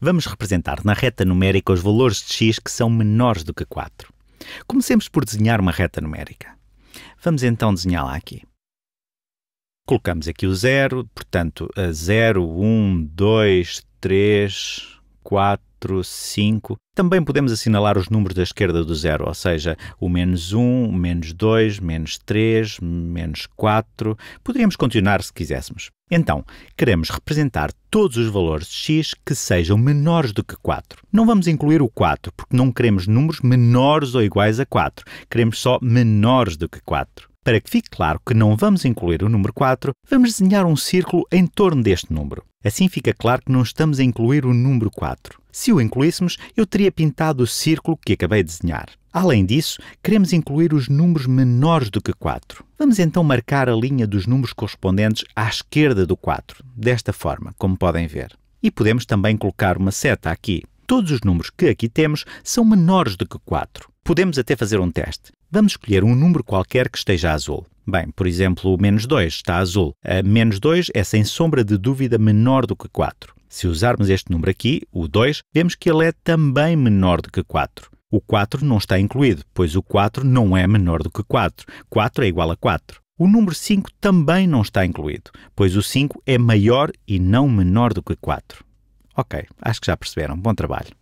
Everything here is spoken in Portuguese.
Vamos representar na reta numérica os valores de x que são menores do que 4. Comecemos por desenhar uma reta numérica. Vamos então desenhá-la aqui. Colocamos aqui o zero, portanto, a 0, 1, 2, 3, 4, 5. Também podemos assinalar os números da esquerda do zero, ou seja, o menos 1, o menos 2, menos 3, menos 4. Poderíamos continuar se quiséssemos. Então, queremos representar todos os valores de x que sejam menores do que 4. Não vamos incluir o 4, porque não queremos números menores ou iguais a 4. Queremos só menores do que 4. Para que fique claro que não vamos incluir o número 4, vamos desenhar um círculo em torno deste número. Assim fica claro que não estamos a incluir o número 4. Se o incluíssemos, eu teria pintado o círculo que acabei de desenhar. Além disso, queremos incluir os números menores do que 4. Vamos então marcar a linha dos números correspondentes à esquerda do 4, desta forma, como podem ver. E podemos também colocar uma seta aqui. Todos os números que aqui temos são menores do que 4. Podemos até fazer um teste. Vamos escolher um número qualquer que esteja azul. Bem, por exemplo, menos 2 está azul. A menos 2 é sem sombra de dúvida menor do que 4. Se usarmos este número aqui, o 2, vemos que ele é também menor do que 4. O 4 não está incluído, pois o 4 não é menor do que 4. 4 é igual a 4. O número 5 também não está incluído, pois o 5 é maior e não menor do que 4. Ok, acho que já perceberam. Bom trabalho.